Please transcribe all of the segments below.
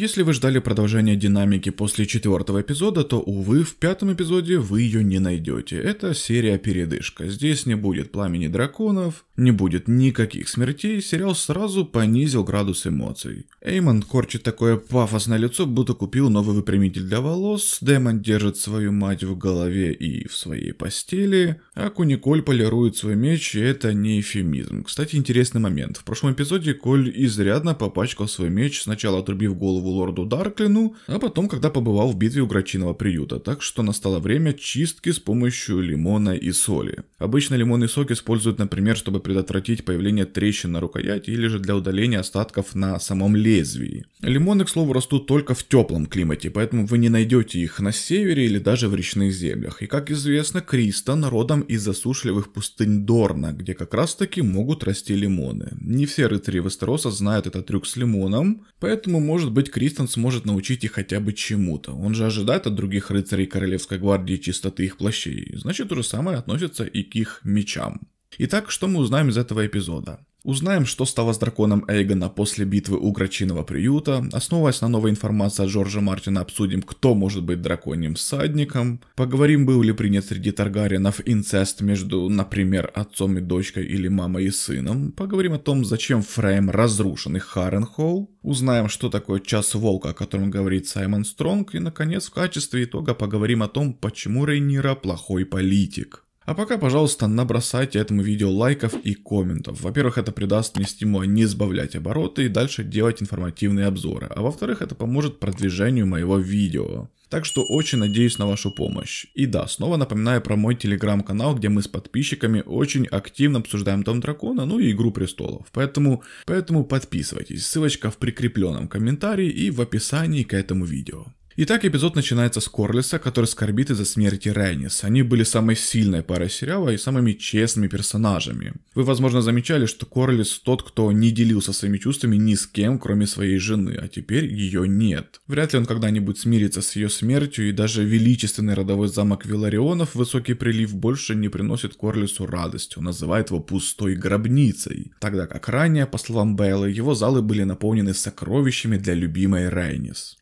Если вы ждали продолжения динамики после четвертого эпизода, то, увы, в пятом эпизоде вы ее не найдете. Это серия-передышка. Здесь не будет пламени драконов, не будет никаких смертей, сериал сразу понизил градус эмоций. Эймон корчит такое пафосное лицо, будто купил новый выпрямитель для волос, Дэмон держит свою мать в голове и в своей постели, а Куниколь полирует свой меч, и это не эфемизм. Кстати, интересный момент. В прошлом эпизоде Коль изрядно попачкал свой меч, сначала отрубив голову голову лорду Дарклину, а потом, когда побывал в битве у Грачиного приюта, так что настало время чистки с помощью лимона и соли. Обычно лимонный сок используют, например, чтобы предотвратить появление трещин на рукояти или же для удаления остатков на самом лезвии. Лимоны, к слову, растут только в теплом климате, поэтому вы не найдете их на севере или даже в речных землях. И, как известно, Криста народом из засушливых пустынь Дорна, где как раз-таки могут расти лимоны. Не все рыцари Вестероса знают этот трюк с лимоном, поэтому, может быть, Кристен сможет научить их хотя бы чему-то. Он же ожидает от других рыцарей Королевской Гвардии чистоты их плащей. Значит, то же самое относится и к их мечам. Итак, что мы узнаем из этого эпизода? Узнаем, что стало с драконом Эйгона после битвы у Грачиного приюта, основываясь на новой информации от Джорджа Мартина обсудим, кто может быть драконьим всадником, поговорим, был ли принят среди Таргариенов инцест между, например, отцом и дочкой или мамой и сыном, поговорим о том, зачем Фрейм разрушен и Харренхолл, узнаем, что такое час волка, о котором говорит Саймон Стронг, и, наконец, в качестве итога поговорим о том, почему Рейнира плохой политик. А пока, пожалуйста, набросайте этому видео лайков и комментов. Во-первых, это придаст мне стимула не сбавлять обороты и дальше делать информативные обзоры. А во-вторых, это поможет продвижению моего видео. Так что очень надеюсь на вашу помощь. И да, снова напоминаю про мой телеграм-канал, где мы с подписчиками очень активно обсуждаем том Дракона, ну и Игру Престолов. Поэтому, поэтому подписывайтесь, ссылочка в прикрепленном комментарии и в описании к этому видео. Итак, эпизод начинается с Корлиса, который скорбит из-за смерти Рейнис. Они были самой сильной парой сериала и самыми честными персонажами. Вы, возможно, замечали, что Корлис тот, кто не делился своими чувствами ни с кем, кроме своей жены, а теперь ее нет. Вряд ли он когда-нибудь смирится с ее смертью, и даже величественный родовой замок Виларионов, Высокий прилив, больше не приносит Корлису радость. Он называет его пустой гробницей. Тогда как ранее, по словам Бэйлы, его залы были наполнены сокровищами для любимой Рейнис.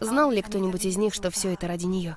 Знал ли кто-нибудь из них, что все это ради нее?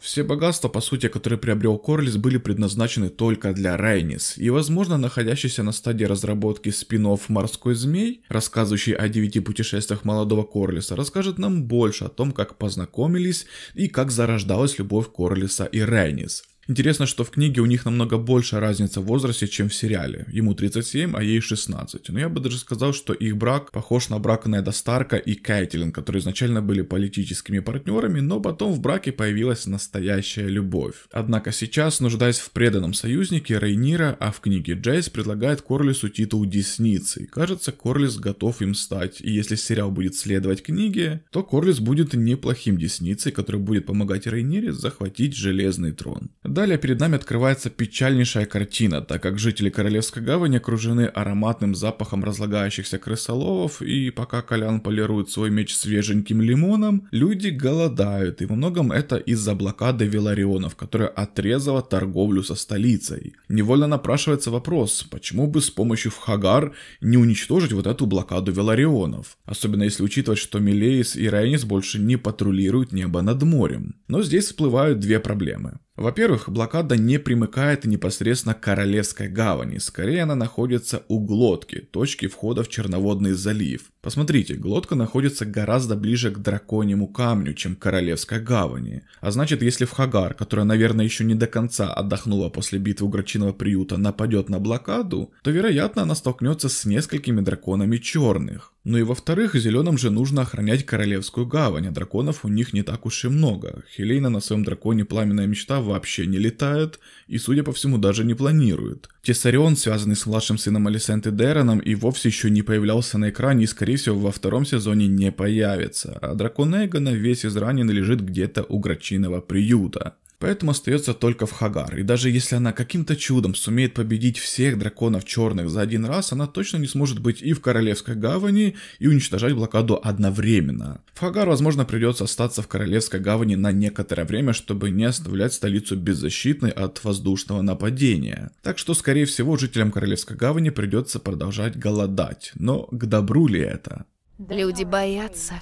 Все богатства, по сути, которые приобрел Корлис, были предназначены только для Райнис, и, возможно, находящийся на стадии разработки спин «Морской змей», рассказывающий о девяти путешествиях молодого Корлиса, расскажет нам больше о том, как познакомились и как зарождалась любовь Корлиса и Райнис. Интересно, что в книге у них намного больше разница в возрасте, чем в сериале. Ему 37, а ей 16. Но я бы даже сказал, что их брак похож на брак Неда Старка и Кэтлин, которые изначально были политическими партнерами, но потом в браке появилась настоящая любовь. Однако сейчас, нуждаясь в преданном союзнике Рейнира, а в книге Джейс предлагает Корлису титул Десницы. И кажется, Корлис готов им стать. И если сериал будет следовать книге, то Корлис будет неплохим Десницей, который будет помогать Рейнире захватить Железный Трон. Далее перед нами открывается печальнейшая картина, так как жители Королевской гавани окружены ароматным запахом разлагающихся крысоловов, и пока Колян полирует свой меч свеженьким лимоном, люди голодают, и во многом это из-за блокады Виларионов, которая отрезала торговлю со столицей. Невольно напрашивается вопрос, почему бы с помощью Фхагар не уничтожить вот эту блокаду Виларионов? Особенно если учитывать, что Милейс и Рейнис больше не патрулируют небо над морем. Но здесь всплывают две проблемы. Во-первых, блокада не примыкает непосредственно к Королевской гавани, скорее она находится у глотки, точки входа в Черноводный залив. Посмотрите, глотка находится гораздо ближе к драконьему камню, чем к Королевской гавани. А значит, если в Хагар, которая, наверное, еще не до конца отдохнула после битвы у Грачиного приюта, нападет на блокаду, то, вероятно, она столкнется с несколькими драконами черных. Ну и во-вторых, зеленым же нужно охранять Королевскую гавань, а драконов у них не так уж и много. Хелейна на своем драконе Пламенная Мечта вообще не летает и, судя по всему, даже не планирует. Тесарион, связанный с младшим сыном Алисенты Дэроном, и вовсе еще не появлялся на экране и, скорее всего, во втором сезоне не появится. А дракон Эгона весь изранен и лежит где-то у Грачиного приюта. Поэтому остается только в Хагар, и даже если она каким-то чудом сумеет победить всех драконов черных за один раз, она точно не сможет быть и в Королевской гавани, и уничтожать блокаду одновременно. В Хагар, возможно, придется остаться в Королевской гавани на некоторое время, чтобы не оставлять столицу беззащитной от воздушного нападения. Так что, скорее всего, жителям Королевской гавани придется продолжать голодать, но к добру ли это? Люди боятся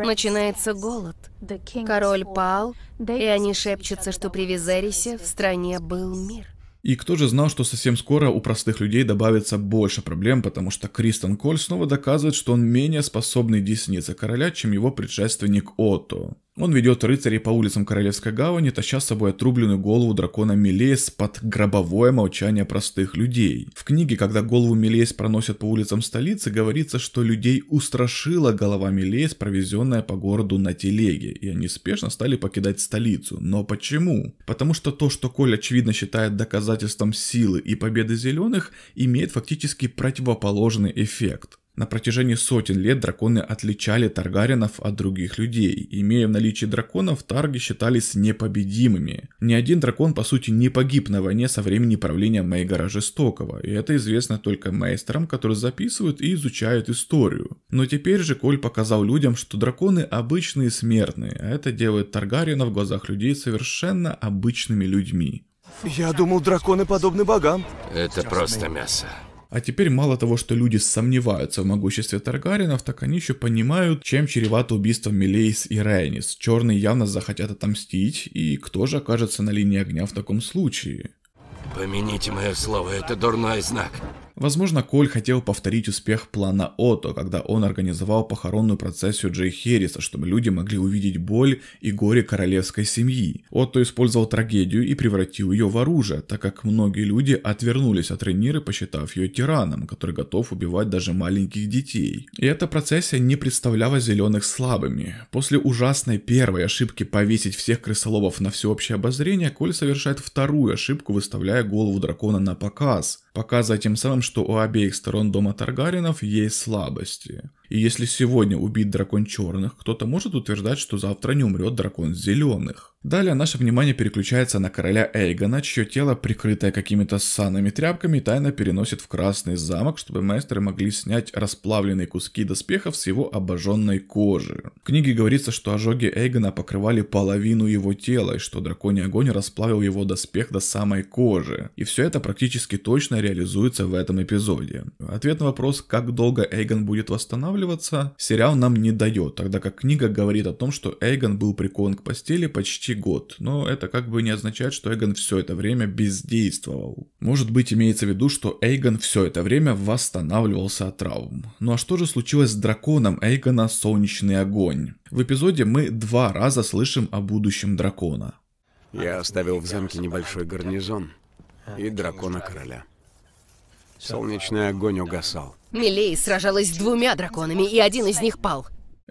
Начинается голод. Король пал, и они шепчутся, что при Визерисе в стране был мир. И кто же знал, что совсем скоро у простых людей добавится больше проблем, потому что Кристен Коль снова доказывает, что он менее способный десница короля, чем его предшественник Отто. Он ведет рыцарей по улицам Королевской гавани, таща с собой отрубленную голову дракона Мелеес под гробовое молчание простых людей. В книге, когда голову Мелеес проносят по улицам столицы, говорится, что людей устрашила голова Мелеес, провезенная по городу на телеге, и они спешно стали покидать столицу. Но почему? Потому что то, что Коль очевидно считает доказательством силы и победы зеленых, имеет фактически противоположный эффект. На протяжении сотен лет драконы отличали таргаринов от других людей. Имея в наличии драконов, тарги считались непобедимыми. Ни один дракон, по сути, не погиб на войне со времени правления Мейгара Жестокого, и это известно только мейстерам, которые записывают и изучают историю. Но теперь же Коль показал людям, что драконы обычные смертные, а это делает Таргарина в глазах людей совершенно обычными людьми. Я думал, драконы подобны богам. Это просто мясо. А теперь мало того, что люди сомневаются в могуществе Таргариенов, так они еще понимают, чем чревато убийство Милейс и Рейнис. Черные явно захотят отомстить, и кто же окажется на линии огня в таком случае? Помяните мое слово, это дурной знак. Возможно, Коль хотел повторить успех плана Ото, когда он организовал похоронную процессию Джей Херриса, чтобы люди могли увидеть боль и горе королевской семьи. Отто использовал трагедию и превратил ее в оружие, так как многие люди отвернулись от Рениры, посчитав ее тираном, который готов убивать даже маленьких детей. И эта процессия не представляла зеленых слабыми. После ужасной первой ошибки повесить всех крысоловов на всеобщее обозрение, Коль совершает вторую ошибку, выставляя голову дракона на показ, показывая тем самым что у обеих сторон дома Таргаринов есть слабости. И если сегодня убить дракон черных, кто-то может утверждать, что завтра не умрет дракон зеленых. Далее наше внимание переключается на короля Эйгона, чье тело, прикрытое какими-то ссаными тряпками, тайно переносит в Красный замок, чтобы мастеры могли снять расплавленные куски доспехов с его обожженной кожи. В книге говорится, что ожоги Эйгона покрывали половину его тела, и что драконий огонь расплавил его доспех до самой кожи. И все это практически точно реализуется в этом эпизоде. Ответ на вопрос, как долго Эйгон будет восстанавливаться, сериал нам не дает, тогда как книга говорит о том, что Эйгон был прикован к постели почти следующий год, но это как бы не означает, что Эйгон все это время бездействовал. Может быть имеется в виду, что Эйгон все это время восстанавливался от травм. Ну а что же случилось с драконом Эйгона «Солнечный огонь»? В эпизоде мы два раза слышим о будущем дракона. Я оставил в замке небольшой гарнизон и дракона короля. Солнечный огонь угасал. Милей сражалась с двумя драконами, и один из них пал.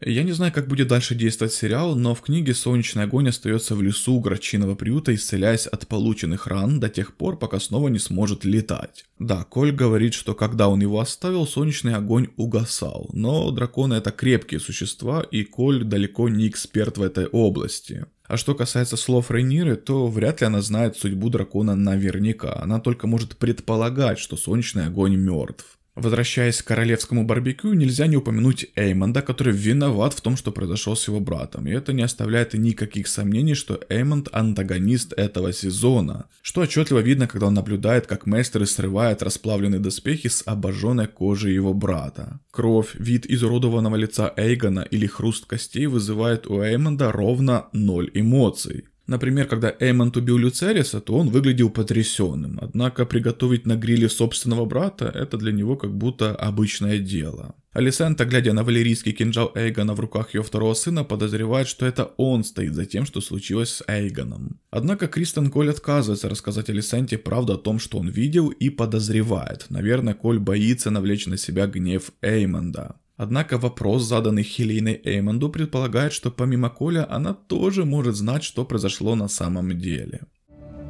Я не знаю, как будет дальше действовать сериал, но в книге «Солнечный огонь» остается в лесу у Грачиного приюта, исцеляясь от полученных ран до тех пор, пока снова не сможет летать. Да, Коль говорит, что когда он его оставил, солнечный огонь угасал, но драконы это крепкие существа, и Коль далеко не эксперт в этой области. А что касается слов Рейниры, то вряд ли она знает судьбу дракона наверняка. Она только может предполагать, что солнечный огонь мертв. Возвращаясь к королевскому барбекю, нельзя не упомянуть Эймонда, который виноват в том, что произошло с его братом. И это не оставляет никаких сомнений, что Эймонд – антагонист этого сезона. Что отчетливо видно, когда он наблюдает, как Мейстеры срывает расплавленные доспехи с обожженной кожи его брата. Кровь, вид изуродованного лица Эйгона или хруст костей вызывает у Эймонда ровно ноль эмоций. Например, когда Эймонт убил Люцериса, то он выглядел потрясенным, однако приготовить на гриле собственного брата – это для него как будто обычное дело. Алисента, глядя на валерийский кинжал Эйгона в руках ее второго сына, подозревает, что это он стоит за тем, что случилось с Эйгоном. Однако Кристен Коль отказывается рассказать Алисенте правду о том, что он видел, и подозревает. Наверное, Коль боится навлечь на себя гнев Эймонда. Однако вопрос, заданный Хелейной Эймонду, предполагает, что помимо Коля она тоже может знать, что произошло на самом деле.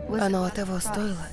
Оно того стоило.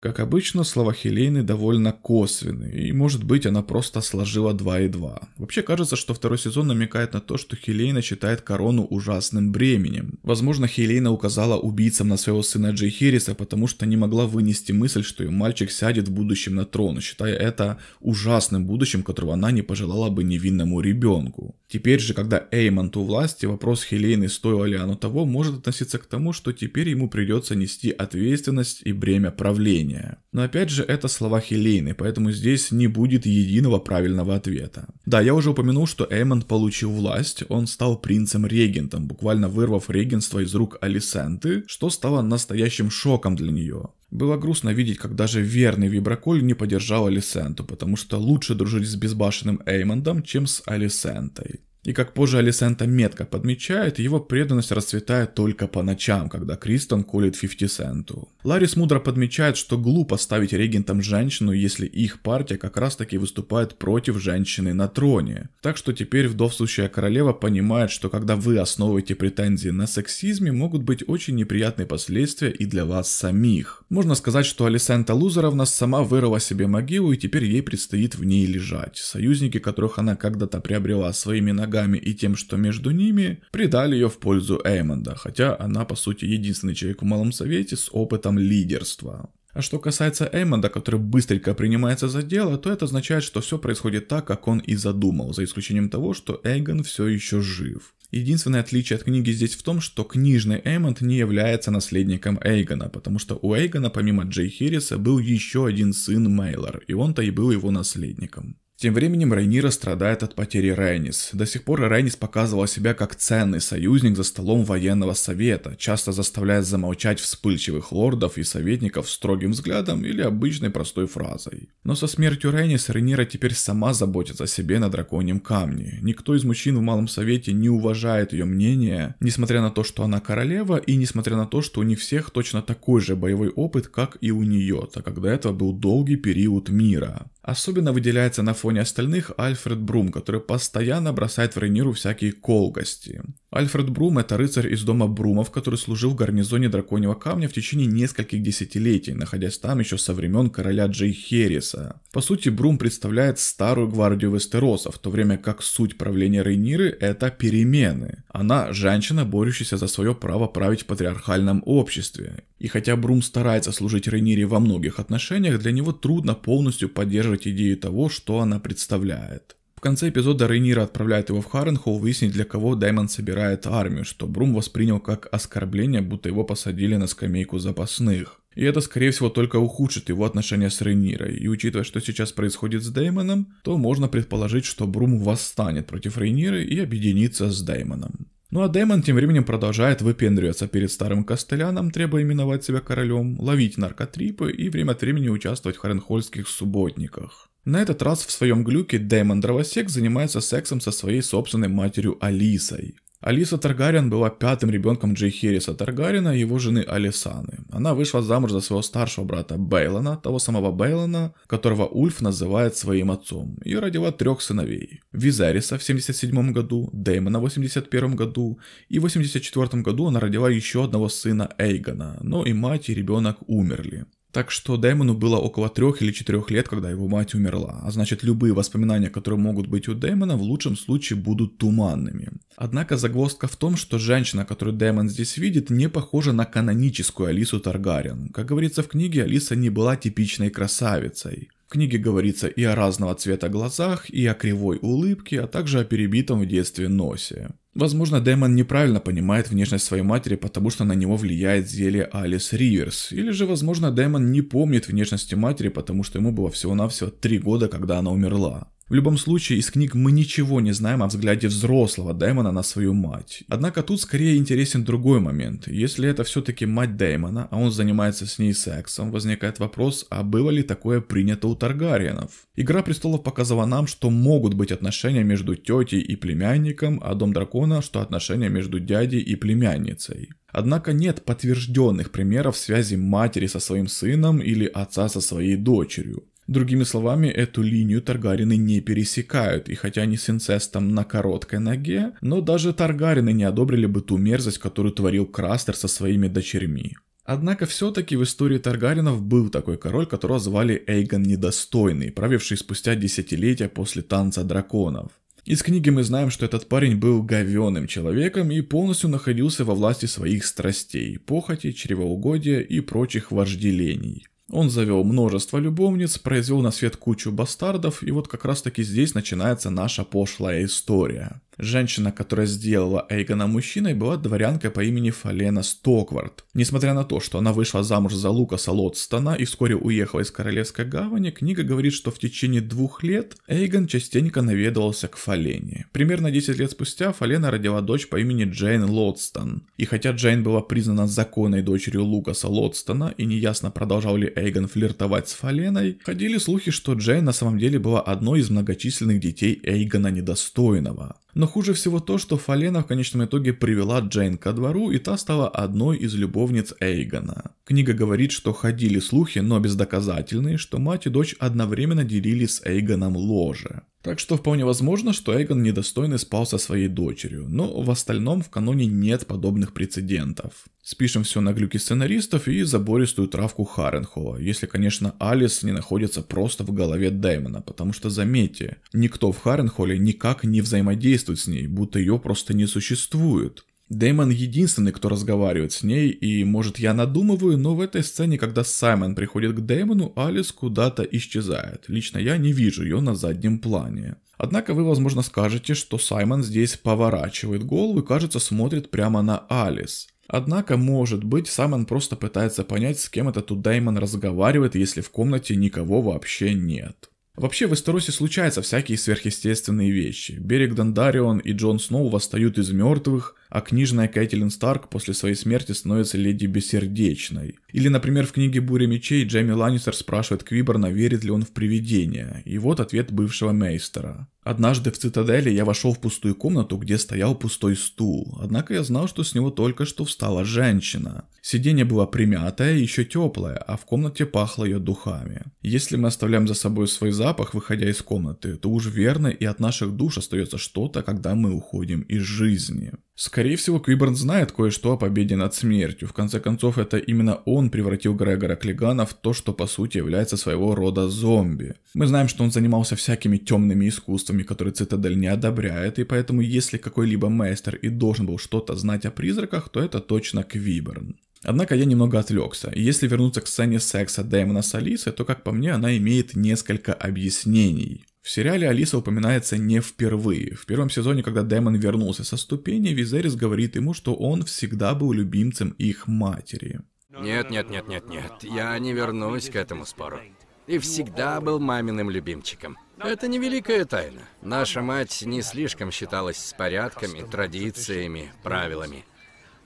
Как обычно, слова Хелейны довольно косвенны, и, может быть, она просто сложила 2 и 2. Вообще кажется, что второй сезон намекает на то, что Хелейна считает корону ужасным бременем. Возможно, Хелейна указала убийцам на своего сына Джей Херриса, потому что не могла вынести мысль, что ее мальчик сядет в будущем на трон, считая это ужасным будущим, которого она не пожелала бы невинному ребенку. Теперь же, когда Эймонт у власти, вопрос Хелейны, стоило ли оно того, может относиться к тому, что теперь ему придется нести ответственность и бремя правления. Но опять же, это слова Хелейны, поэтому здесь не будет единого правильного ответа. Да, я уже упомянул, что Эймонд получил власть, он стал принцем-регентом, буквально вырвав регенство из рук Алисенты, что стало настоящим шоком для нее. Было грустно видеть, как даже верный Виброколь не поддержал Алисенту, потому что лучше дружить с безбашенным Эймондом, чем с Алисентой. И как позже Алисента метко подмечает, его преданность расцветает только по ночам, когда Кристон колет 50 Сенту. Ларис мудро подмечает, что глупо ставить регентом женщину, если их партия как раз таки выступает против женщины на троне. Так что теперь вдовствующая королева понимает, что когда вы основываете претензии на сексизме, могут быть очень неприятные последствия и для вас самих. Можно сказать, что Алисента Лузеровна сама вырвала себе могилу и теперь ей предстоит в ней лежать. Союзники, которых она когда-то приобрела своими ногами, врагами и тем, что между ними, придали ее в пользу Эймонда, хотя она, по сути, единственный человек в Малом Совете с опытом лидерства. А что касается Эймонда, который быстренько принимается за дело, то это означает, что все происходит так, как он и задумал, за исключением того, что Эйгон все еще жив. Единственное отличие от книги здесь в том, что книжный Эймонд не является наследником Эйгона, потому что у Эйгона, помимо Джей Хириса был еще один сын Мейлор, и он-то и был его наследником. Тем временем Рейнира страдает от потери Рейнис. До сих пор Рейнис показывала себя как ценный союзник за столом военного совета, часто заставляя замолчать вспыльчивых лордов и советников строгим взглядом или обычной простой фразой. Но со смертью Рейнис Рейнира теперь сама заботится о себе на драконьем камне. Никто из мужчин в Малом Совете не уважает ее мнение, несмотря на то, что она королева, и несмотря на то, что у них всех точно такой же боевой опыт, как и у нее, так как до этого был долгий период мира. Особенно выделяется на фоне остальных Альфред Брум, который постоянно бросает в Рейниру всякие колгости. Альфред Брум – это рыцарь из дома Брумов, который служил в гарнизоне Драконьего Камня в течение нескольких десятилетий, находясь там еще со времен короля Джей Херриса. По сути, Брум представляет старую гвардию Вестероса, в то время как суть правления Рейниры – это перемены. Она – женщина, борющаяся за свое право править в патриархальном обществе. И хотя Брум старается служить Рейнире во многих отношениях, для него трудно полностью поддерживать сформулировать идею того, что она представляет. В конце эпизода Рейнира отправляет его в Харренхоу выяснить, для кого Даймон собирает армию, что Брум воспринял как оскорбление, будто его посадили на скамейку запасных. И это, скорее всего, только ухудшит его отношения с Рейнирой. И учитывая, что сейчас происходит с Деймоном, то можно предположить, что Брум восстанет против Рейниры и объединится с Деймоном. Ну а Дэймон тем временем продолжает выпендриваться перед старым Костеляном, требуя именовать себя королем, ловить наркотрипы и время от времени участвовать в хоренхольских субботниках. На этот раз в своем глюке Дэймон Дровосек занимается сексом со своей собственной матерью Алисой. Алиса Таргариан была пятым ребенком Джей Херриса Таргарина и его жены Алисаны. Она вышла замуж за своего старшего брата Бейлона, того самого Бейлона, которого Ульф называет своим отцом, и родила трех сыновей. Визериса в 77 году, Дэймона в 81 году, и в 84 году она родила еще одного сына Эйгона, но и мать, и ребенок умерли. Так что Дэймону было около трех или четырех лет, когда его мать умерла, а значит любые воспоминания, которые могут быть у Дэймона, в лучшем случае будут туманными. Однако загвоздка в том, что женщина, которую Дэймон здесь видит, не похожа на каноническую Алису Таргариен. Как говорится в книге, Алиса не была типичной красавицей. В книге говорится и о разного цвета глазах, и о кривой улыбке, а также о перебитом в детстве носе. Возможно, Дэмон неправильно понимает внешность своей матери, потому что на него влияет зелье Алис Риверс. Или же, возможно, Дэмон не помнит внешности матери, потому что ему было всего-навсего три года, когда она умерла. В любом случае, из книг мы ничего не знаем о взгляде взрослого Дэймона на свою мать. Однако тут скорее интересен другой момент. Если это все-таки мать Дэймона, а он занимается с ней сексом, возникает вопрос, а было ли такое принято у Таргариенов? Игра престолов показала нам, что могут быть отношения между тетей и племянником, а Дом Дракона, что отношения между дядей и племянницей. Однако нет подтвержденных примеров связи матери со своим сыном или отца со своей дочерью. Другими словами, эту линию Таргарины не пересекают, и хотя они с инцестом на короткой ноге, но даже Таргарины не одобрили бы ту мерзость, которую творил Крастер со своими дочерьми. Однако все-таки в истории Таргаринов был такой король, которого звали Эйгон Недостойный, правивший спустя десятилетия после Танца Драконов. Из книги мы знаем, что этот парень был говеным человеком и полностью находился во власти своих страстей, похоти, чревоугодия и прочих вожделений. Он завел множество любовниц, произвел на свет кучу бастардов, и вот как раз таки здесь начинается наша пошлая история. Женщина, которая сделала Эйгона мужчиной, была дворянкой по имени Фалена Стоквард. Несмотря на то, что она вышла замуж за Лукаса Лотстона и вскоре уехала из Королевской гавани, книга говорит, что в течение двух лет Эйгон частенько наведывался к Фалене. Примерно 10 лет спустя Фалена родила дочь по имени Джейн Лотстон. И хотя Джейн была признана законной дочерью Лукаса Лотстона и неясно продолжал ли Эйгон флиртовать с Фаленой, ходили слухи, что Джейн на самом деле была одной из многочисленных детей Эйгона Недостойного. Но хуже всего то, что Фалена в конечном итоге привела Джейн ко двору, и та стала одной из любовниц Эйгона. Книга говорит, что ходили слухи, но бездоказательные, что мать и дочь одновременно делили с Эйгоном ложе. Так что вполне возможно, что Эйгон недостойный спал со своей дочерью, но в остальном в каноне нет подобных прецедентов. Спишем все на глюки сценаристов и забористую травку Харенхова, если, конечно, Алис не находится просто в голове Дэймона, потому что, заметьте, никто в Харенхоле никак не взаимодействует с ней, будто ее просто не существует. Дэймон единственный, кто разговаривает с ней, и, может, я надумываю, но в этой сцене, когда Саймон приходит к Дэймону, Алис куда-то исчезает. Лично я не вижу ее на заднем плане. Однако вы, возможно, скажете, что Саймон здесь поворачивает голову и, кажется, смотрит прямо на Алис. Однако, может быть, Саймон просто пытается понять, с кем это тут Дэймон разговаривает, если в комнате никого вообще нет. Вообще в Эстеросе случаются всякие сверхъестественные вещи. Берег Дандарион и Джон Сноу восстают из мертвых, а книжная Кэтлин Старк после своей смерти становится леди бессердечной. Или, например, в книге «Буря мечей» Джейми Ланнистер спрашивает Квиберна, верит ли он в привидения, и вот ответ бывшего мейстера. «Однажды в цитадели я вошел в пустую комнату, где стоял пустой стул, однако я знал, что с него только что встала женщина. Сиденье было примятое и еще теплое, а в комнате пахло ее духами. Если мы оставляем за собой свой запах, выходя из комнаты, то уж верно и от наших душ остается что-то, когда мы уходим из жизни». Скорее всего, Квиберн знает кое-что о победе над смертью. В конце концов, это именно он превратил Грегора Клигана в то, что по сути является своего рода зомби. Мы знаем, что он занимался всякими темными искусствами, которые Цитадель не одобряет, и поэтому если какой-либо мастер и должен был что-то знать о призраках, то это точно Квиберн. Однако я немного отвлекся, если вернуться к сцене секса Дэймона с Алисой, то, как по мне, она имеет несколько объяснений. В сериале Алиса упоминается не впервые. В первом сезоне, когда Дэмон вернулся со ступени, Визерис говорит ему, что он всегда был любимцем их матери. Нет, нет, нет, нет, нет. Я не вернусь к этому спору. И всегда был маминым любимчиком. Это не великая тайна. Наша мать не слишком считалась с порядками, традициями, правилами.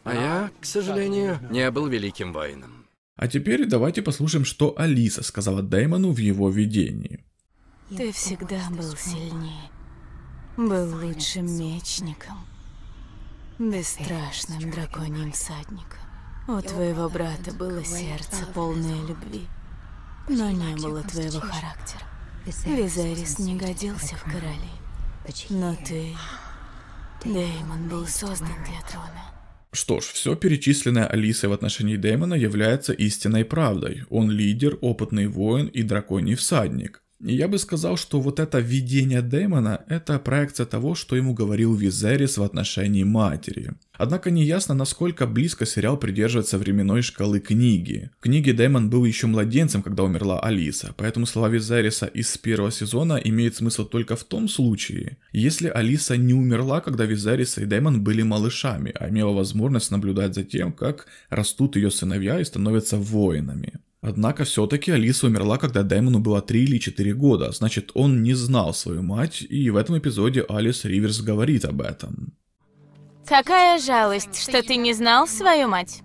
А я, к сожалению, не был великим воином. А теперь давайте послушаем, что Алиса сказала Дэймону в его видении. Ты всегда был сильнее. Был лучшим мечником. Бесстрашным драконьим всадником. У твоего брата было сердце, полное любви. Но не было твоего характера. Визарис не годился в короли. Но ты... Деймон был создан для трона. Что ж, все перечисленное Алисой в отношении Дэймона является истинной правдой. Он лидер, опытный воин и драконий всадник. Я бы сказал, что вот это видение Дэймона – это проекция того, что ему говорил Визерис в отношении матери – Однако неясно, насколько близко сериал придерживается временной шкалы книги. В книге Дэймон был еще младенцем, когда умерла Алиса, поэтому слова Визариса из первого сезона имеют смысл только в том случае, если Алиса не умерла, когда Визарис и Дэймон были малышами, а имела возможность наблюдать за тем, как растут ее сыновья и становятся воинами. Однако все-таки Алиса умерла, когда Даймону было 3 или 4 года, значит он не знал свою мать, и в этом эпизоде Алис Риверс говорит об этом. Какая жалость, что ты не знал свою мать.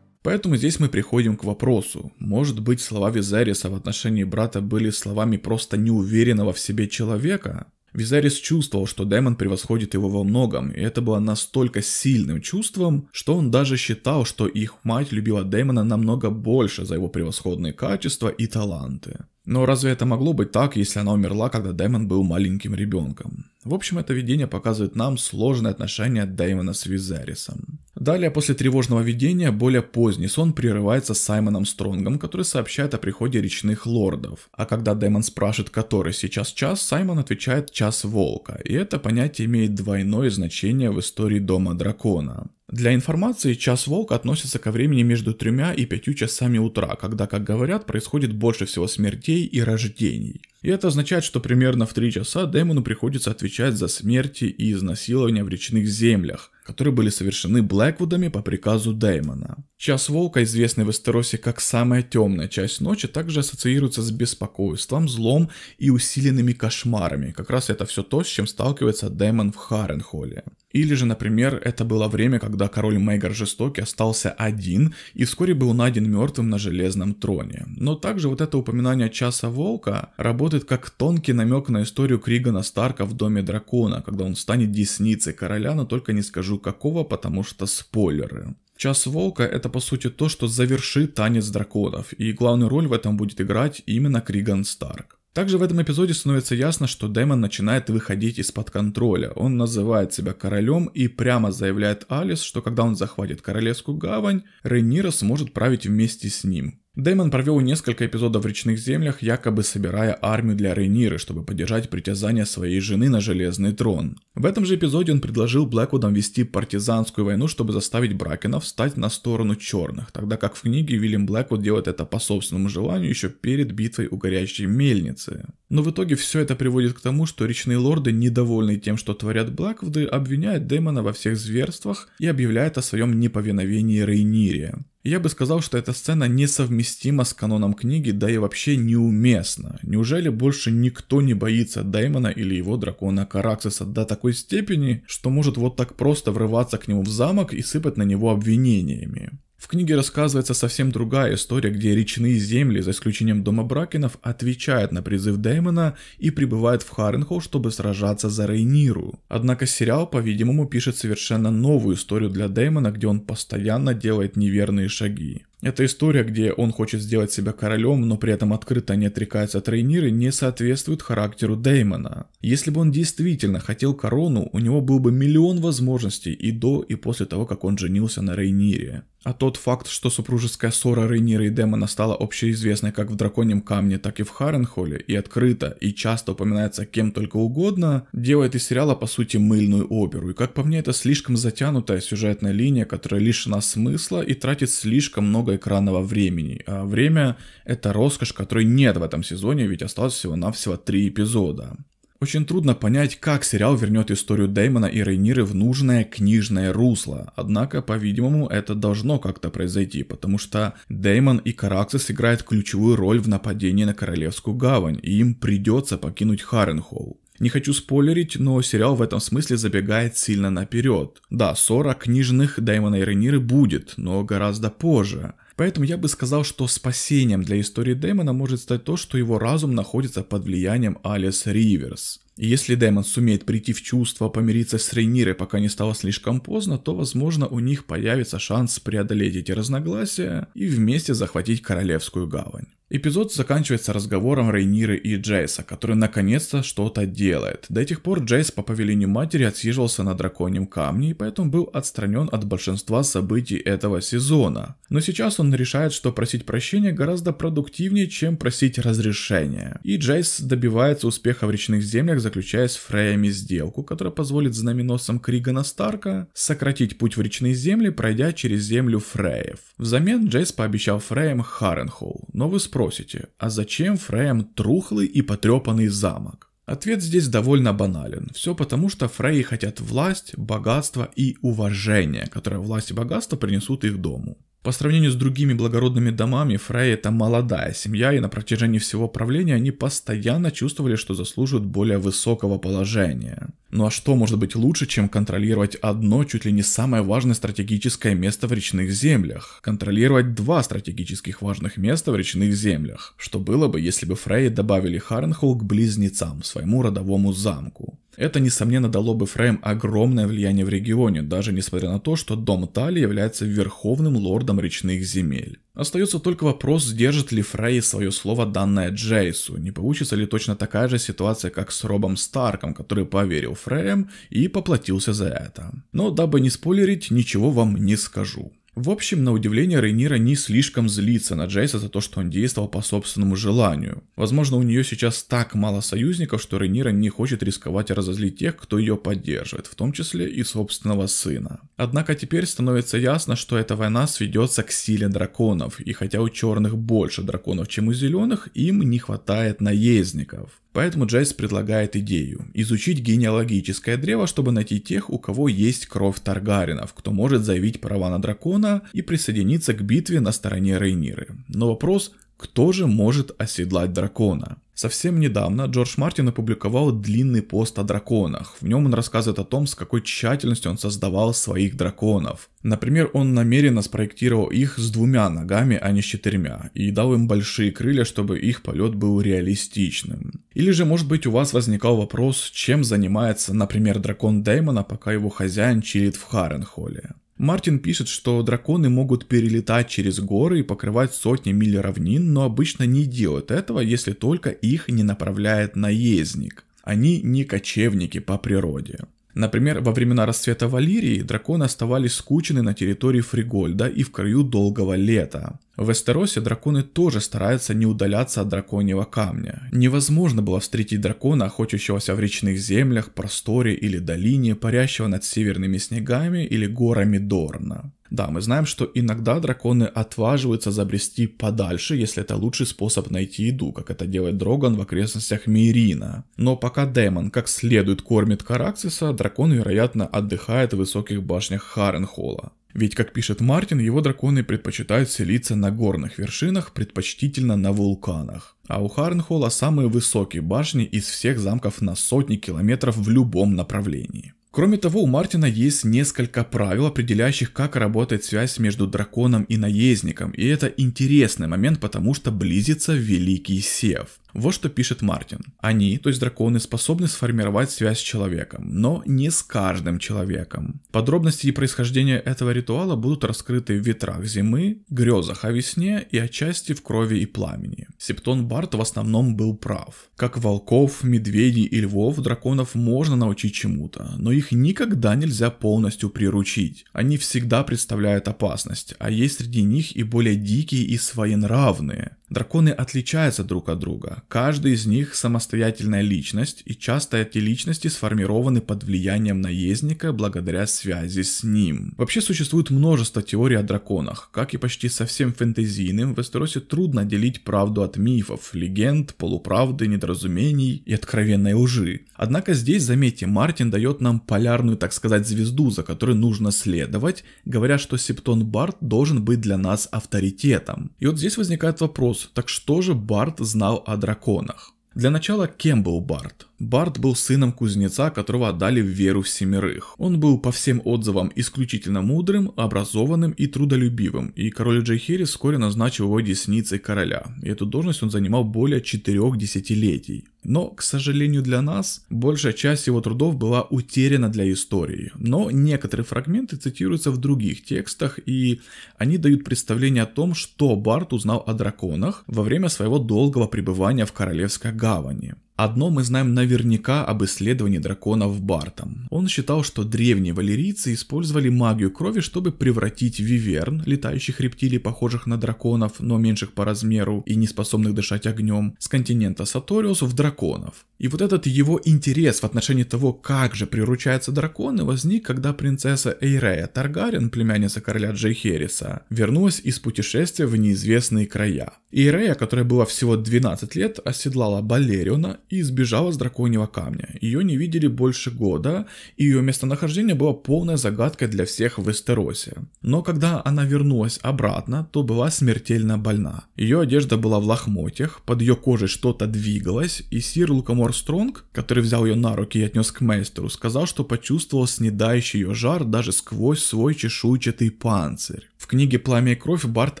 Поэтому здесь мы приходим к вопросу. Может быть, слова Визариса в отношении брата были словами просто неуверенного в себе человека? Визарис чувствовал, что Дэмон превосходит его во многом, и это было настолько сильным чувством, что он даже считал, что их мать любила Дэмона намного больше за его превосходные качества и таланты. Но разве это могло быть так, если она умерла, когда Даймон был маленьким ребенком? В общем, это видение показывает нам сложные отношения Даймона с Визарисом. Далее, после тревожного видения, более поздний сон прерывается Саймоном Стронгом, который сообщает о приходе речных лордов. А когда Даймон спрашивает, который сейчас час, Саймон отвечает «час волка», и это понятие имеет двойное значение в истории Дома Дракона. Для информации, час волка относится ко времени между тремя и пятью часами утра, когда, как говорят, происходит больше всего смертей и рождений. И это означает, что примерно в три часа демону приходится отвечать за смерти и изнасилования в речных землях – которые были совершены Блэквудами по приказу Дэймона. Час Волка, известный в Эстеросе как самая темная часть ночи, также ассоциируется с беспокойством, злом и усиленными кошмарами. Как раз это все то, с чем сталкивается Дэймон в Харренхолле. Или же, например, это было время, когда король Мейгар Жестокий остался один и вскоре был найден мертвым на железном троне. Но также вот это упоминание Часа Волка работает как тонкий намек на историю Кригана Старка в Доме Дракона, когда он станет десницей короля, но только не скажу какого, потому что спойлеры. Час волка это по сути то, что завершит танец драконов, и главную роль в этом будет играть именно Криган Старк. Также в этом эпизоде становится ясно, что Дэмон начинает выходить из-под контроля. Он называет себя королем и прямо заявляет Алис, что когда он захватит королевскую гавань, Рейнира сможет править вместе с ним. Дэймон провел несколько эпизодов в речных землях, якобы собирая армию для Рейниры, чтобы поддержать притязание своей жены на Железный Трон. В этом же эпизоде он предложил Блэквудам вести партизанскую войну, чтобы заставить Бракена встать на сторону черных, тогда как в книге Вильям Блэквуд делает это по собственному желанию еще перед битвой у горящей мельницы. Но в итоге все это приводит к тому, что речные лорды, недовольны тем, что творят Блэквуды, обвиняют Дэймона во всех зверствах и объявляют о своем неповиновении Рейнире. Я бы сказал, что эта сцена несовместима с каноном книги, да и вообще неуместна. Неужели больше никто не боится Даймона или его дракона Караксиса до такой степени, что может вот так просто врываться к нему в замок и сыпать на него обвинениями? В книге рассказывается совсем другая история, где речные земли, за исключением дома Бракенов, отвечают на призыв Дэймона и прибывают в Харенхол, чтобы сражаться за Рейниру. Однако сериал, по-видимому, пишет совершенно новую историю для Дэймона, где он постоянно делает неверные шаги. Эта история, где он хочет сделать себя королем, но при этом открыто не отрекается от Рейниры, не соответствует характеру Дэймона. Если бы он действительно хотел корону, у него был бы миллион возможностей и до, и после того, как он женился на Рейнире. А тот факт, что супружеская ссора Рейнира и Демона стала общеизвестной как в Драконьем Камне, так и в Харренхолле, и открыто, и часто упоминается кем только угодно, делает из сериала по сути мыльную оперу, и как по мне это слишком затянутая сюжетная линия, которая лишена смысла и тратит слишком много экранного времени, а время — это роскошь, которой нет в этом сезоне, ведь осталось всего-навсего три эпизода. Очень трудно понять, как сериал вернет историю Деймона и Рейниры в нужное книжное русло, однако, по-видимому, это должно как-то произойти, потому что Деймон и Караксис играют ключевую роль в нападении на Королевскую гавань, и им придется покинуть Харренхолл. Не хочу спойлерить, но сериал в этом смысле забегает сильно наперед. Да, ссора книжных Деймона и Рениры будет, но гораздо позже. Поэтому я бы сказал, что спасением для истории Дэймона может стать то, что его разум находится под влиянием Алис Риверс. И если Дэймон сумеет прийти в чувство, помириться с Рейнирой, пока не стало слишком поздно, то, возможно, у них появится шанс преодолеть эти разногласия и вместе захватить Королевскую гавань. Эпизод заканчивается разговором Рейниры и Джейса, который наконец-то что-то делает. До этих пор Джейс по повелению матери отсиживался на драконьем камне и поэтому был отстранен от большинства событий этого сезона. Но сейчас он решает, что просить прощения гораздо продуктивнее, чем просить разрешения. И Джейс добивается успеха в речных землях, заключая с Фреями сделку, которая позволит знаменосцам Кригана Старка сократить путь в речные земли, пройдя через землю Фреев. Взамен Джейс пообещал Фреям Харенхол, новый спрос спросите, а зачем Фреям трухлый и потрепанный замок? Ответ здесь довольно банален. Все потому, что Фреи хотят власть, богатство и уважение, которое власть и богатство принесут их дому. По сравнению с другими благородными домами, Фрей это молодая семья, и на протяжении всего правления они постоянно чувствовали, что заслуживают более высокого положения. Ну а что может быть лучше, чем контролировать одно чуть ли не самое важное стратегическое место в речных землях? Контролировать два стратегических важных места в речных землях. Что было бы, если бы Фрей добавили Харенхол к близнецам, своему родовому замку. Это, несомненно, дало бы Фрейм огромное влияние в регионе, даже несмотря на то, что дом Тали является верховным лордом речных земель. Остается только вопрос, сдержит ли Фрей свое слово, данное Джейсу, не получится ли точно такая же ситуация, как с Робом Старком, который поверил Фреям и поплатился за это. Но дабы не спойлерить, ничего вам не скажу. В общем, на удивление, Рейнира не слишком злится на Джейса за то, что он действовал по собственному желанию. Возможно, у нее сейчас так мало союзников, что Рейнира не хочет рисковать и разозлить тех, кто ее поддерживает, в том числе и собственного сына. Однако теперь становится ясно, что эта война сведется к силе драконов, и хотя у черных больше драконов, чем у зеленых, им не хватает наездников. Поэтому Джейс предлагает идею – изучить генеалогическое древо, чтобы найти тех, у кого есть кровь Таргаринов, кто может заявить права на дракона и присоединиться к битве на стороне Рейниры. Но вопрос кто же может оседлать дракона? Совсем недавно Джордж Мартин опубликовал длинный пост о драконах. В нем он рассказывает о том, с какой тщательностью он создавал своих драконов. Например, он намеренно спроектировал их с двумя ногами, а не с четырьмя, и дал им большие крылья, чтобы их полет был реалистичным. Или же, может быть, у вас возникал вопрос, чем занимается, например, дракон Деймона, пока его хозяин чилит в Харренхолле? Мартин пишет, что драконы могут перелетать через горы и покрывать сотни миль равнин, но обычно не делают этого, если только их не направляет наездник. Они не кочевники по природе. Например, во времена расцвета Валирии драконы оставались скучены на территории Фригольда и в краю долгого лета. В Эстеросе драконы тоже стараются не удаляться от драконьего камня. Невозможно было встретить дракона, охотящегося в речных землях, просторе или долине, парящего над северными снегами или горами Дорна. Да, мы знаем, что иногда драконы отваживаются забрести подальше, если это лучший способ найти еду, как это делает Дроган в окрестностях Мирина. Но пока Демон как следует кормит Караксиса, дракон, вероятно, отдыхает в высоких башнях Харенхола. Ведь, как пишет Мартин, его драконы предпочитают селиться на горных вершинах, предпочтительно на вулканах. А у Харнхола самые высокие башни из всех замков на сотни километров в любом направлении. Кроме того, у Мартина есть несколько правил, определяющих, как работает связь между драконом и наездником, и это интересный момент, потому что близится Великий Сев. Вот что пишет Мартин. Они, то есть драконы, способны сформировать связь с человеком, но не с каждым человеком. Подробности и происхождение этого ритуала будут раскрыты в «Ветрах зимы», «Грезах о весне» и отчасти в «Крови и пламени». Септон Барт в основном был прав. Как волков, медведей и львов, драконов можно научить чему-то, но их никогда нельзя полностью приручить. Они всегда представляют опасность, а есть среди них и более дикие и своенравные. Драконы отличаются друг от друга, каждый из них самостоятельная личность, и часто эти личности сформированы под влиянием наездника благодаря связи с ним. Вообще существует множество теорий о драконах, как и почти совсем фэнтезийным, в Эстеросе трудно делить правду от мифов, легенд, полуправды, недоразумений и откровенной лжи. Однако здесь, заметьте, Мартин дает нам полярную, так сказать, звезду, за которой нужно следовать, говоря, что Септон Барт должен быть для нас авторитетом. И вот здесь возникает вопрос, Вопрос, так что же Барт знал о драконах? Для начала, кем был Барт? Барт был сыном кузнеца, которого отдали в веру в семерых. Он был по всем отзывам исключительно мудрым, образованным и трудолюбивым, и король Джей Херри вскоре назначил его десницей короля, и эту должность он занимал более четырех десятилетий. Но, к сожалению для нас, большая часть его трудов была утеряна для истории, но некоторые фрагменты цитируются в других текстах, и они дают представление о том, что Барт узнал о драконах во время своего долгого пребывания в Королевской гавани. Одно мы знаем наверняка об исследовании драконов Бартом. Он считал, что древние валерийцы использовали магию крови, чтобы превратить виверн, летающих рептилий, похожих на драконов, но меньших по размеру и не способных дышать огнем, с континента Саториус в драконов. И вот этот его интерес в отношении того, как же приручаются драконы, возник, когда принцесса Эйрея Таргарин, племянница короля Джейхериса, вернулась из путешествия в неизвестные края. Эйрея, которая была всего 12 лет, оседлала Балериона и сбежала с драконьего камня. Ее не видели больше года, и ее местонахождение было полной загадкой для всех в Эстеросе. Но когда она вернулась обратно, то была смертельно больна. Ее одежда была в лохмотьях, под ее кожей что-то двигалось, и сир Лукомор Стронг, который взял ее на руки и отнес к мейстеру, сказал, что почувствовал снедающий ее жар даже сквозь свой чешуйчатый панцирь. В книге «Пламя и кровь» Барт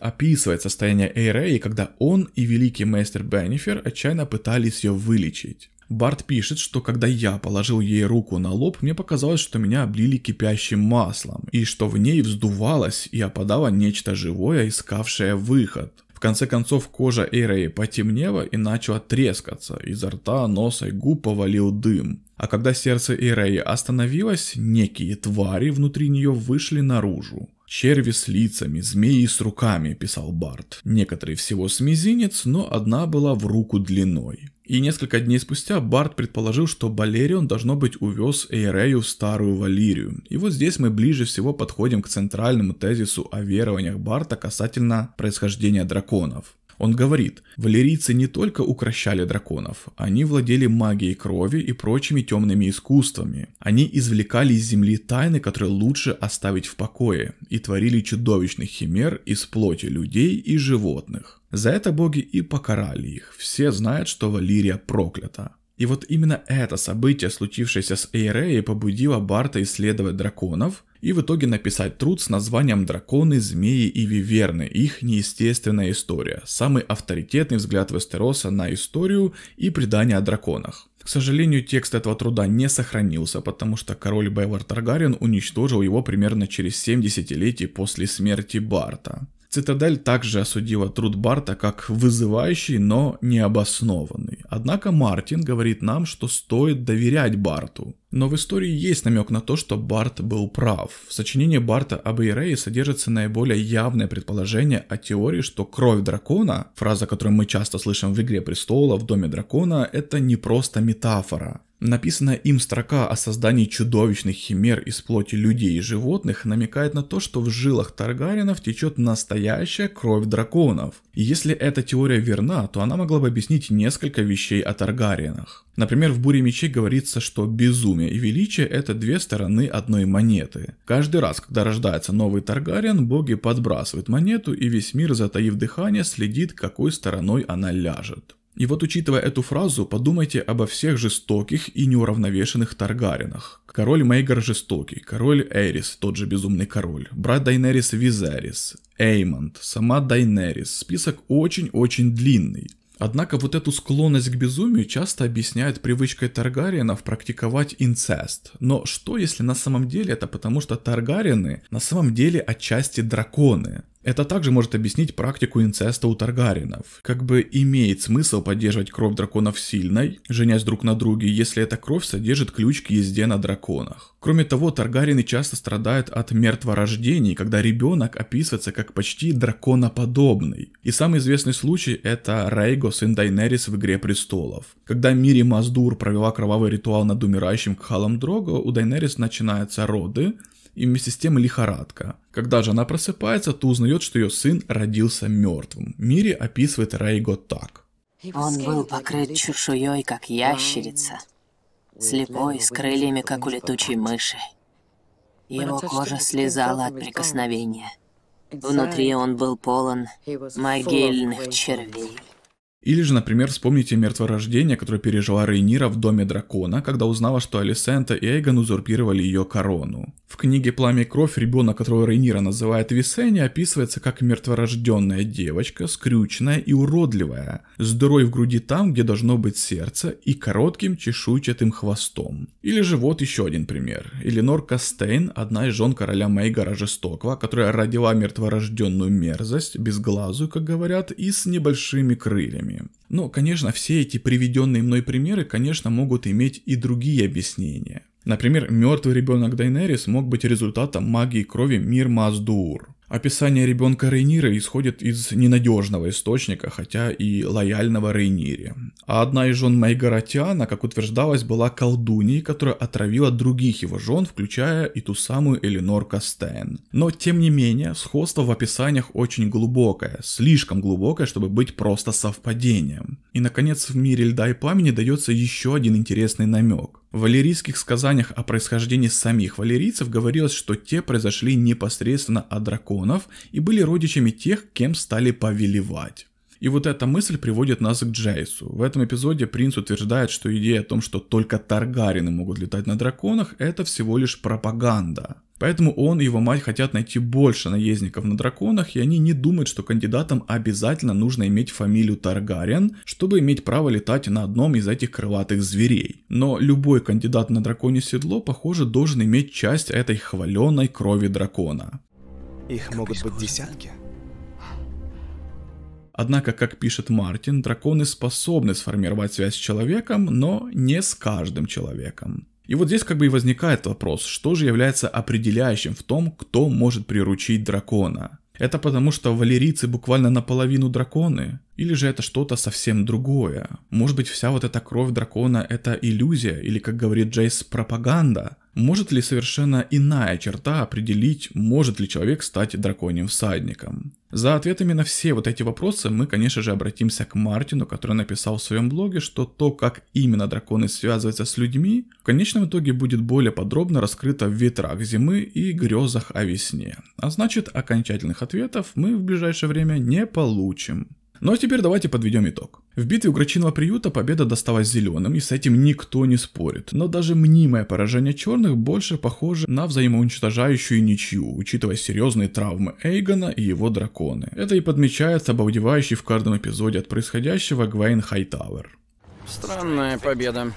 описывает состояние Эйреи, когда он и великий мастер Беннифер отчаянно пытались ее вылечить. Барт пишет, что когда я положил ей руку на лоб, мне показалось, что меня облили кипящим маслом, и что в ней вздувалось и опадало нечто живое, искавшее выход. В конце концов, кожа Эйреи потемнела и начала трескаться, изо рта, носа и губ повалил дым. А когда сердце Эйреи остановилось, некие твари внутри нее вышли наружу. «Черви с лицами, змеи с руками», – писал Барт. Некоторые всего с мизинец, но одна была в руку длиной. И несколько дней спустя Барт предположил, что Балерион, должно быть, увез Эйрею в Старую Валирию. И вот здесь мы ближе всего подходим к центральному тезису о верованиях Барта касательно происхождения драконов. Он говорит, валерийцы не только укращали драконов, они владели магией крови и прочими темными искусствами. Они извлекали из земли тайны, которые лучше оставить в покое, и творили чудовищных химер из плоти людей и животных. За это боги и покарали их. Все знают, что Валирия проклята. И вот именно это событие, случившееся с Эйреей, побудило Барта исследовать драконов и в итоге написать труд с названием «Драконы, змеи и виверны. Их неестественная история. Самый авторитетный взгляд Вестероса на историю и предания о драконах». К сожалению, текст этого труда не сохранился, потому что король Бейвор Таргариен уничтожил его примерно через 7 десятилетий после смерти Барта. Цитадель также осудила труд Барта как вызывающий, но необоснованный. Однако Мартин говорит нам, что стоит доверять Барту. Но в истории есть намек на то, что Барт был прав. В сочинении Барта об Ирее содержится наиболее явное предположение о теории, что кровь дракона, фраза, которую мы часто слышим в «Игре престола», в «Доме дракона», это не просто метафора. Написанная им строка о создании чудовищных химер из плоти людей и животных намекает на то, что в жилах Таргаринов течет настоящая кровь драконов. И если эта теория верна, то она могла бы объяснить несколько вещей о Таргаринах. Например, в «Буре мечей» говорится, что безумие и величие – это две стороны одной монеты. Каждый раз, когда рождается новый Таргариан, боги подбрасывают монету, и весь мир, затаив дыхание, следит, какой стороной она ляжет. И вот учитывая эту фразу, подумайте обо всех жестоких и неуравновешенных Таргаринах. Король Мейгар жестокий, король Эрис, тот же безумный король, брат Дайнерис Визарис, Эймонд, сама Дайнерис. Список очень-очень длинный. Однако вот эту склонность к безумию часто объясняют привычкой Таргариенов практиковать инцест. Но что если на самом деле это потому, что Таргарины на самом деле отчасти драконы? Это также может объяснить практику инцеста у Таргаринов. Как бы имеет смысл поддерживать кровь драконов сильной, женясь друг на друге, если эта кровь содержит ключ к езде на драконах. Кроме того, Таргарины часто страдают от мертворождений, когда ребенок описывается как почти драконоподобный. И самый известный случай это Рейго сын Дайнерис в «Игре престолов». Когда Мири Маздур провела кровавый ритуал над умирающим Кхалом Дрого, у Дайнерис начинаются роды, и вместе с тем лихорадка. Когда же она просыпается, то узнает, что ее сын родился мертвым. Мири описывает Рейго так. Он был покрыт чешуей, как ящерица, слепой, с крыльями, как у летучей мыши. Его кожа слезала от прикосновения. Внутри он был полон могильных червей. Или же, например, вспомните мертворождение, которое пережила Рейнира в Доме Дракона, когда узнала, что Алисента и Эйгон узурпировали ее корону. В книге «Пламя и кровь» ребенок, которого Рейнира называет Висене, описывается как мертворожденная девочка, скрюченная и уродливая, с дырой в груди там, где должно быть сердце, и коротким чешуйчатым хвостом. Или же вот еще один пример. Эленор Кастейн, одна из жен короля Мейгара Жестокого, которая родила мертворожденную мерзость, безглазую, как говорят, и с небольшими крыльями проблемами. Но, конечно, все эти приведенные мной примеры, конечно, могут иметь и другие объяснения. Например, мертвый ребенок Дайнерис мог быть результатом магии крови Мир Маздур. Описание ребенка Рейнира исходит из ненадежного источника, хотя и лояльного Рейнире. А одна из жен Майгаратиана, как утверждалось, была колдуньей, которая отравила других его жен, включая и ту самую Эленор Кастен. Но, тем не менее, сходство в описаниях очень глубокое, слишком глубокое, чтобы быть просто совпадением. И, наконец, в мире льда и пламени дается еще один интересный намек. В валерийских сказаниях о происхождении самих валерийцев говорилось, что те произошли непосредственно от драконов и были родичами тех, кем стали повелевать. И вот эта мысль приводит нас к Джейсу. В этом эпизоде принц утверждает, что идея о том, что только Таргарины могут летать на драконах, это всего лишь пропаганда. Поэтому он и его мать хотят найти больше наездников на драконах, и они не думают, что кандидатам обязательно нужно иметь фамилию Таргариен, чтобы иметь право летать на одном из этих крылатых зверей. Но любой кандидат на драконе седло, похоже, должен иметь часть этой хваленой крови дракона. Их могут быть десятки. Однако, как пишет Мартин, драконы способны сформировать связь с человеком, но не с каждым человеком. И вот здесь как бы и возникает вопрос, что же является определяющим в том, кто может приручить дракона. Это потому, что валерийцы буквально наполовину драконы? Или же это что-то совсем другое? Может быть, вся вот эта кровь дракона — это иллюзия, или, как говорит Джейс, пропаганда? Может ли совершенно иная черта определить, может ли человек стать драконьим всадником? За ответами на все вот эти вопросы мы, конечно же, обратимся к Мартину, который написал в своем блоге, что то, как именно драконы связываются с людьми, в конечном итоге будет более подробно раскрыто в «Ветрах зимы» и «Грезах о весне». А значит, окончательных ответов мы в ближайшее время не получим. Но ну, а теперь давайте подведем итог. В битве у Грачиного приюта победа досталась зеленым, и с этим никто не спорит. Но даже мнимое поражение черных больше похоже на взаимоуничтожающую ничью, учитывая серьезные травмы Эйгона и его драконы. Это и подмечается обалдевающий в каждом эпизоде от происходящего Гвейн Хайтауэр. Странная победа.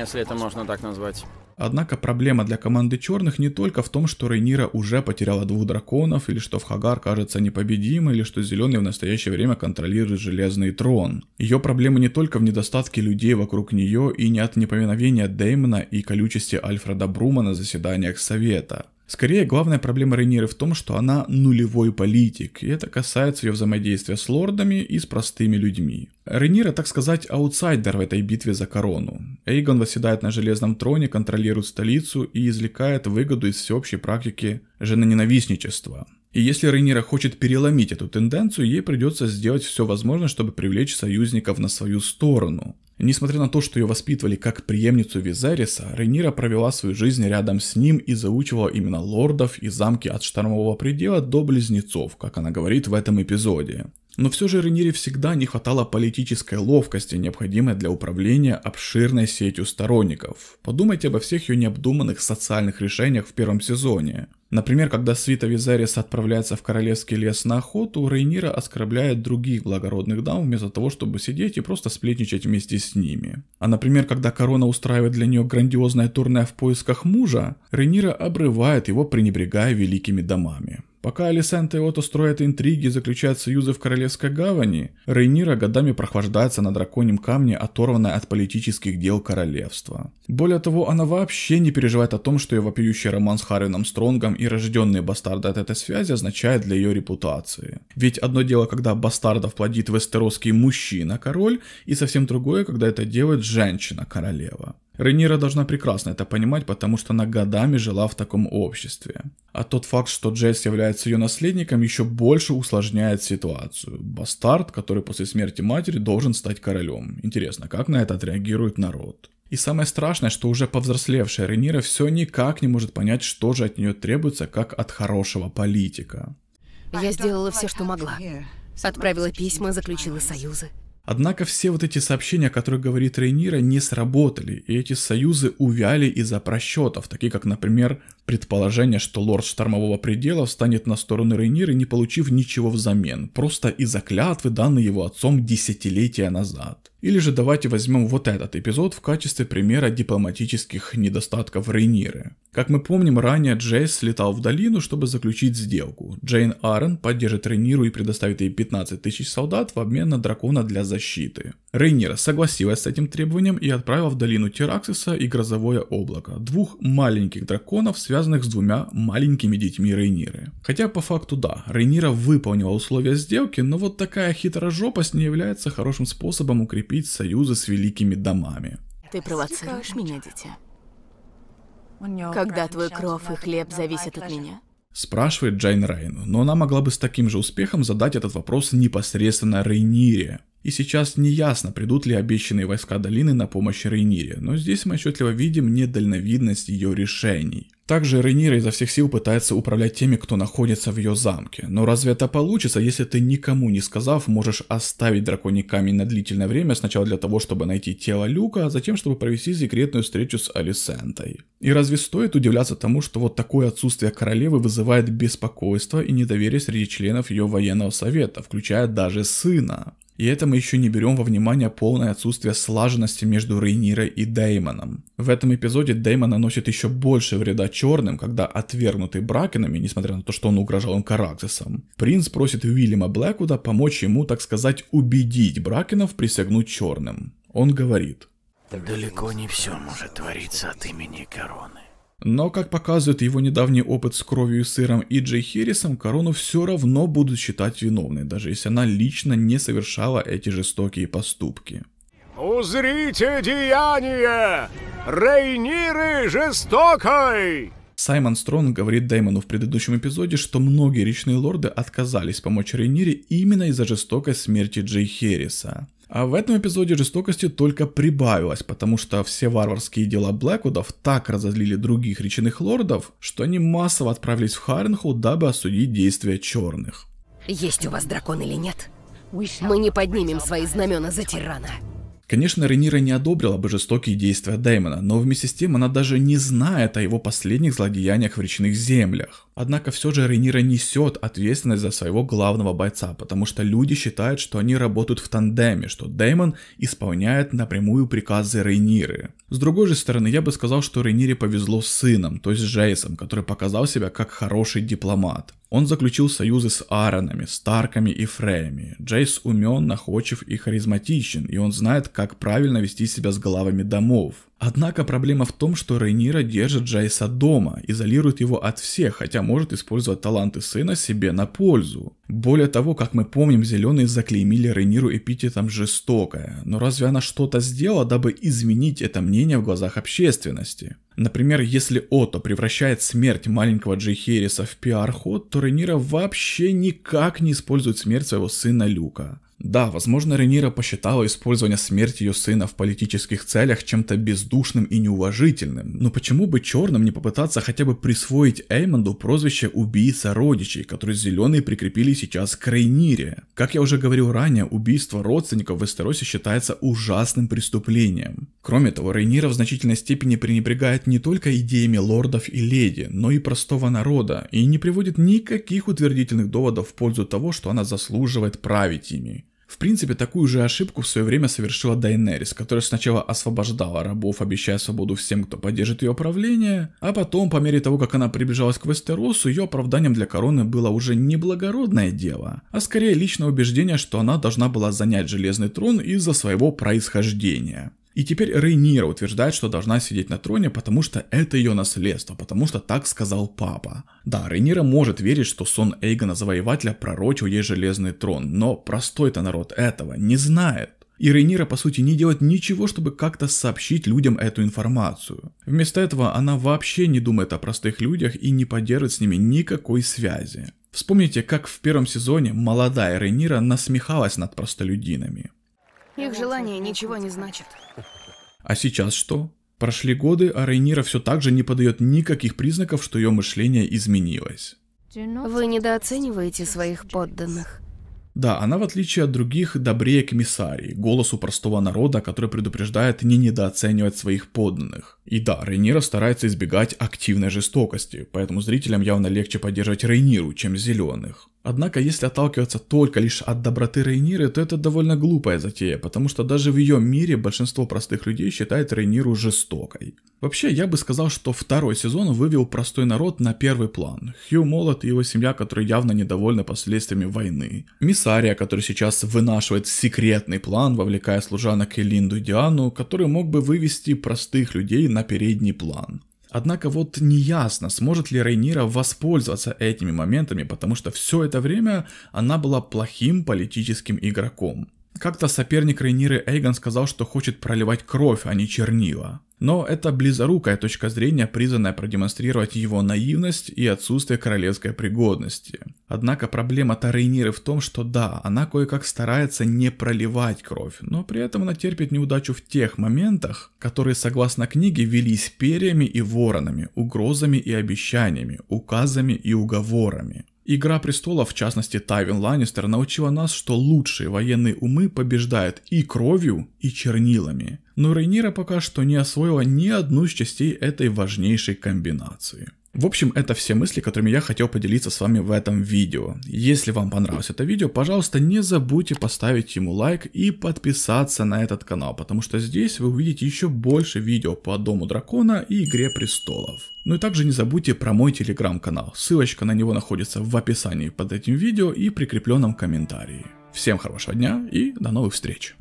Если это можно так назвать. Однако проблема для команды черных не только в том, что Рейнира уже потеряла двух драконов, или что Вхагар кажется непобедимым, или что Зеленый в настоящее время контролирует Железный Трон. Ее проблемы не только в недостатке людей вокруг нее и не от неповиновения Деймона и колючести Альфреда Брума на заседаниях Совета. Скорее, главная проблема Рейниры в том, что она нулевой политик, и это касается ее взаимодействия с лордами и с простыми людьми. Рейнира, так сказать, аутсайдер в этой битве за корону. Эйгон восседает на железном троне, контролирует столицу и извлекает выгоду из всеобщей практики женоненавистничества. И если Рейнира хочет переломить эту тенденцию, ей придется сделать все возможное, чтобы привлечь союзников на свою сторону. Несмотря на то, что ее воспитывали как преемницу Визериса, Рейнира провела свою жизнь рядом с ним и заучивала именно лордов и замки от штормового предела до близнецов, как она говорит в этом эпизоде. Но все же Ренире всегда не хватало политической ловкости, необходимой для управления обширной сетью сторонников. Подумайте обо всех ее необдуманных социальных решениях в первом сезоне. Например, когда свита Визариса отправляется в королевский лес на охоту, Рейнира оскорбляет других благородных дам вместо того, чтобы сидеть и просто сплетничать вместе с ними. А например, когда корона устраивает для нее грандиозное турне в поисках мужа, Рейнира обрывает его, пренебрегая великими домами. Пока Алисент и Ото строят интриги и заключают союзы в Королевской гавани, Рейнира годами прохлаждается на драконьем камне, оторванной от политических дел королевства. Более того, она вообще не переживает о том, что ее вопиющий роман с Харрином Стронгом и рожденные бастарды от этой связи означает для ее репутации. Ведь одно дело, когда бастардов плодит вестеросский мужчина-король, и совсем другое, когда это делает женщина-королева. Ренира должна прекрасно это понимать, потому что она годами жила в таком обществе. А тот факт, что Джесс является ее наследником, еще больше усложняет ситуацию. Бастард, который после смерти матери должен стать королем. Интересно, как на это отреагирует народ? И самое страшное, что уже повзрослевшая Ренира все никак не может понять, что же от нее требуется, как от хорошего политика. Я сделала все, что могла. Отправила письма, заключила союзы. Однако все вот эти сообщения, о которых говорит Рейнира, не сработали, и эти союзы увяли из-за просчетов, такие как, например, Предположение, что лорд Штормового Предела встанет на сторону Рейниры, не получив ничего взамен, просто из-за клятвы, данной его отцом десятилетия назад. Или же давайте возьмем вот этот эпизод в качестве примера дипломатических недостатков Рейниры. Как мы помним, ранее Джейс слетал в долину, чтобы заключить сделку. Джейн Арен поддержит Рейниру и предоставит ей 15 тысяч солдат в обмен на дракона для защиты. Рейнира согласилась с этим требованием и отправила в долину Тераксиса и Грозовое облако, двух маленьких драконов, связанных связанных с двумя маленькими детьми Рейниры. Хотя по факту да, Рейнира выполнила условия сделки, но вот такая хитрожопость не является хорошим способом укрепить союзы с великими домами. Ты провоцируешь меня, дитя. Когда твой кров и хлеб зависят от меня? Спрашивает Джейн Рейн, но она могла бы с таким же успехом задать этот вопрос непосредственно Рейнире. И сейчас неясно, придут ли обещанные войска долины на помощь Рейнире, но здесь мы отчетливо видим недальновидность ее решений. Также Рейнира изо всех сил пытается управлять теми, кто находится в ее замке. Но разве это получится, если ты никому не сказав, можешь оставить драконий камень на длительное время, сначала для того, чтобы найти тело Люка, а затем, чтобы провести секретную встречу с Алисентой? И разве стоит удивляться тому, что вот такое отсутствие королевы вызывает беспокойство и недоверие среди членов ее военного совета, включая даже сына? И это мы еще не берем во внимание полное отсутствие слаженности между Рейнирой и Деймоном. В этом эпизоде Деймон наносит еще больше вреда черным, когда отвергнутый Бракенами, несмотря на то, что он угрожал им Караксисом, принц просит Уильяма Блэквуда помочь ему, так сказать, убедить Бракенов присягнуть черным. Он говорит. Далеко не все может твориться от имени короны. Но, как показывает его недавний опыт с кровью и сыром и Джей Хиррисом, корону все равно будут считать виновной, даже если она лично не совершала эти жестокие поступки. «Узрите деяние! Рейниры жестокой!» Саймон Стронг говорит Дэймону в предыдущем эпизоде, что многие речные лорды отказались помочь Рейнире именно из-за жестокой смерти Джей Херриса. А в этом эпизоде жестокости только прибавилось, потому что все варварские дела Блэквудов так разозлили других речных лордов, что они массово отправились в Харенху, дабы осудить действия черных. Есть у вас дракон или нет? Мы не поднимем свои знамена за тирана. Конечно, Ренира не одобрила бы жестокие действия Дэймона, но вместе с тем она даже не знает о его последних злодеяниях в речных землях. Однако все же Ренира несет ответственность за своего главного бойца, потому что люди считают, что они работают в тандеме, что Дэймон исполняет напрямую приказы Рейниры. С другой же стороны, я бы сказал, что Рейнире повезло с сыном, то есть Джейсом, который показал себя как хороший дипломат. Он заключил союзы с Ааронами, Старками и Фреями. Джейс умен, находчив и харизматичен, и он знает, как правильно вести себя с главами домов. Однако проблема в том, что Рейнира держит Джайса дома, изолирует его от всех, хотя может использовать таланты сына себе на пользу. Более того, как мы помним, зеленые заклеймили Рейниру эпитетом «жестокая». Но разве она что-то сделала, дабы изменить это мнение в глазах общественности? Например, если Ото превращает смерть маленького Джей Херриса в пиар-ход, то Рейнира вообще никак не использует смерть своего сына Люка. Да, возможно, Ренира посчитала использование смерти ее сына в политических целях чем-то бездушным и неуважительным, но почему бы черным не попытаться хотя бы присвоить Эймонду прозвище «убийца родичей», которое зеленые прикрепили сейчас к Рейнире? Как я уже говорил ранее, убийство родственников в Эстеросе считается ужасным преступлением. Кроме того, Рейнира в значительной степени пренебрегает не только идеями лордов и леди, но и простого народа, и не приводит никаких утвердительных доводов в пользу того, что она заслуживает править ими. В принципе, такую же ошибку в свое время совершила Дайнерис, которая сначала освобождала рабов, обещая свободу всем, кто поддержит ее правление, а потом, по мере того, как она приближалась к Вестеросу, ее оправданием для короны было уже не благородное дело, а скорее личное убеждение, что она должна была занять железный трон из-за своего происхождения. И теперь Рейнира утверждает, что должна сидеть на троне, потому что это ее наследство, потому что так сказал папа. Да, Рейнира может верить, что сон Эйгона Завоевателя пророчил ей железный трон, но простой-то народ этого не знает. И Рейнира, по сути, не делает ничего, чтобы как-то сообщить людям эту информацию. Вместо этого она вообще не думает о простых людях и не поддерживает с ними никакой связи. Вспомните, как в первом сезоне молодая Рейнира насмехалась над простолюдинами. Их желание ничего не значит. А сейчас что? Прошли годы, а Рейнира все так же не подает никаких признаков, что ее мышление изменилось. Вы недооцениваете своих подданных. Да, она в отличие от других добрее к Миссарии, голосу простого народа, который предупреждает не недооценивать своих подданных. И да, Рейнира старается избегать активной жестокости, поэтому зрителям явно легче поддерживать Рейниру, чем Зеленых. Однако, если отталкиваться только лишь от доброты Рейниры, то это довольно глупая затея, потому что даже в ее мире большинство простых людей считает Рейниру жестокой. Вообще, я бы сказал, что второй сезон вывел простой народ на первый план. Хью Молот и его семья, которые явно недовольны последствиями войны. Миссария, который сейчас вынашивает секретный план, вовлекая служанок Элинду и Диану, который мог бы вывести простых людей на передний план. Однако вот неясно, сможет ли Рейнира воспользоваться этими моментами, потому что все это время она была плохим политическим игроком. Как-то соперник Рейниры Эйгон сказал, что хочет проливать кровь, а не чернила. Но это близорукая точка зрения, призванная продемонстрировать его наивность и отсутствие королевской пригодности. Однако проблема Тарейниры в том, что да, она кое-как старается не проливать кровь, но при этом она терпит неудачу в тех моментах, которые, согласно книге, велись перьями и воронами, угрозами и обещаниями, указами и уговорами. Игра престолов, в частности Тайвин Ланнистер, научила нас, что лучшие военные умы побеждают и кровью, и чернилами. Но Рейнира пока что не освоила ни одну из частей этой важнейшей комбинации. В общем, это все мысли, которыми я хотел поделиться с вами в этом видео. Если вам понравилось это видео, пожалуйста, не забудьте поставить ему лайк и подписаться на этот канал, потому что здесь вы увидите еще больше видео по Дому Дракона и Игре Престолов. Ну и также не забудьте про мой телеграм-канал, ссылочка на него находится в описании под этим видео и прикрепленном комментарии. Всем хорошего дня и до новых встреч!